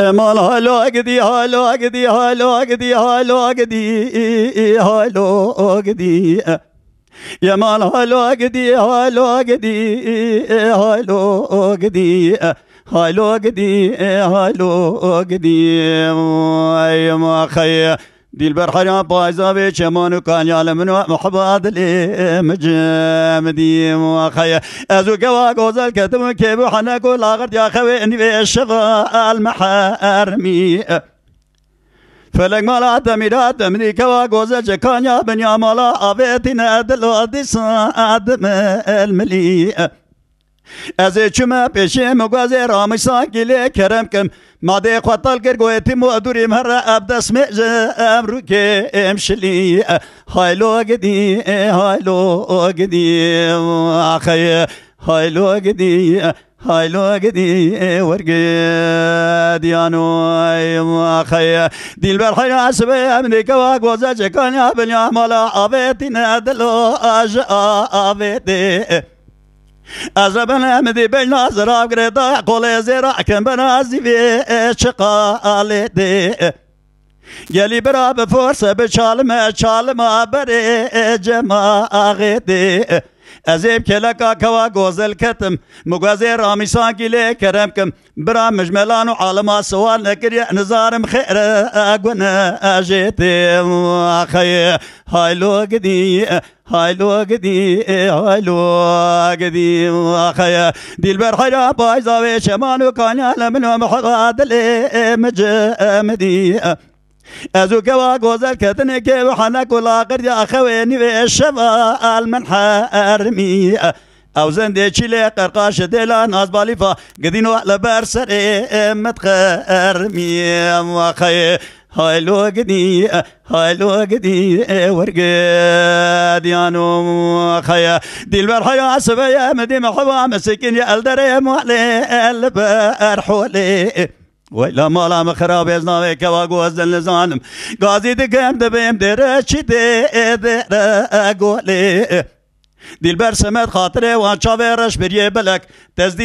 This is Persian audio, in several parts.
مال هالوق دي هالوق دي هالوق دي هالوق دي هالوق دي يا مال هالوق دي هالوق دي هالوق دي هالوق دي هالوق دي يا خيّ دي البرحرة بايزة بيشمون كان يعلمون محبة دلي مجمدي وخي أزو قوا قوزل كتم كيبو حنا كل آخر يا خوي إني بيشغى المحرمي فلك مالا تميرات تمدي كوا قوزل يا بنيا مالا أبيتنا دلو أدي صاد المليئ از چما پیشم گاز رامش ساکیل کرم کم ماده خطال گر گویتی مادوری مرا اب دست میجه امرو که امشلی هایلو گدی هایلو گدی آخه هایلو گدی هایلو گدی ورگی دیانو ایم دیل بر خیلی عصبه امنی که واق وزا چکانی بنیا مالا آبیتی ندلو آج آبیتی از بن امدی بین نظر آگره دا قول زیرا کن بنا زیوی چقال دی گلی برا بفرس بچالم چالم بری جمع آغی دی ازیب کلکا کوا گوزل کتم مگازی رامیسان گیلی کرم کم برا مجملان و عالما سوال نکری نزارم خیر اگون اجیتی خیر هایلو گدی هالو قدي هالو قدي اخيا دي البرحة البرحرة بايزا وشمانو كان لمنو محضاد لي مجمدي ازو كوا غوزل كتني كي وحنا كلا قرد اخويني وشبا المنحر مي او زندي تشيلي قرقاش ديلا ناس باليفا قدينو لبر سر متقرمي واخي هالو قديه هالو قديه ورقد يا نوم خيا دي البرحة يا عصبة يا مدي محبا مسكين يا الدري مالي البر حولي ویلا مالا مخراب از نامه که واگو دل گازی دکم دبیم دره ده دره گوله بر سمت خاطره و چاوه رش بریه بلک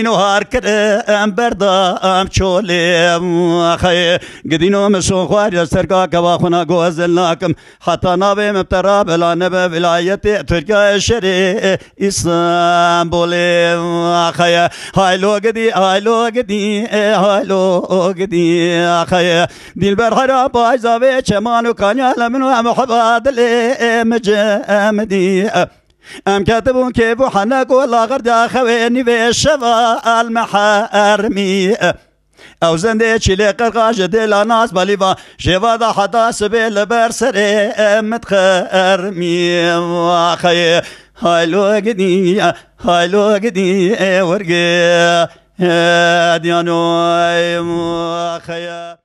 و هار کرده ام بردا ام چوله خیه گدینو مسون سرگاه که کوا خونا گوزل ناکم حتا ناوی مبترا بلانه به ولایت ترکیه شری اسلامبول خیه لو گدی لو گدی هایلو گدی خیه با حرا بایزاوه چمانو کانیا لمنو ام جمدی ام ام كاتبون كيف حناك ولا غرد خويني في الشفا المحارمي او زنده چلی قرقا جده لاناس بلیبا جوا دا حدا سبیل بر سر امت خرمی واخی های گدی های لوگدی ورگی دیانو واخی